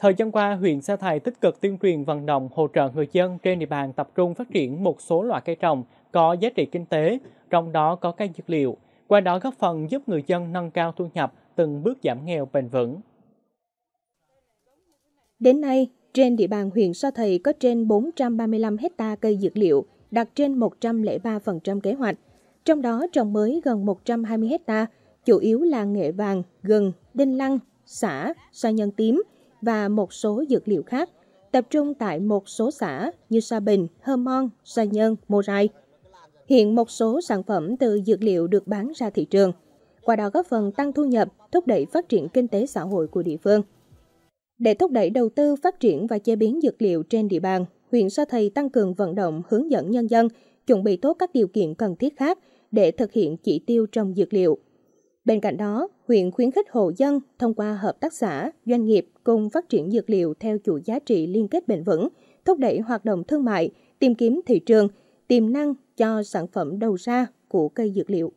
Thời gian qua, huyện Sa Thầy tích cực tuyên truyền vận động hỗ trợ người dân trên địa bàn tập trung phát triển một số loại cây trồng có giá trị kinh tế, trong đó có cây dược liệu, qua đó góp phần giúp người dân nâng cao thu nhập, từng bước giảm nghèo bền vững. Đến nay, trên địa bàn huyện Sa Thầy có trên 435 hecta cây dược liệu, đạt trên 103% kế hoạch. Trong đó trồng mới gần 120 hecta, chủ yếu là nghệ vàng, gừng, đinh lăng, xả, xoài nhân tím – và một số dược liệu khác, tập trung tại một số xã như Sa Bình, Hơ Mon, Sa Nhân, Mô Rai. Hiện một số sản phẩm từ dược liệu được bán ra thị trường, qua đó góp phần tăng thu nhập, thúc đẩy phát triển kinh tế xã hội của địa phương. Để thúc đẩy đầu tư phát triển và chế biến dược liệu trên địa bàn, huyện Sa Thầy tăng cường vận động hướng dẫn nhân dân chuẩn bị tốt các điều kiện cần thiết khác để thực hiện chỉ tiêu trồng dược liệu Bên cạnh đó, huyện khuyến khích hộ dân thông qua hợp tác xã, doanh nghiệp cùng phát triển dược liệu theo chuỗi giá trị liên kết bền vững, thúc đẩy hoạt động thương mại, tìm kiếm thị trường, tiềm năng cho sản phẩm đầu ra của cây dược liệu.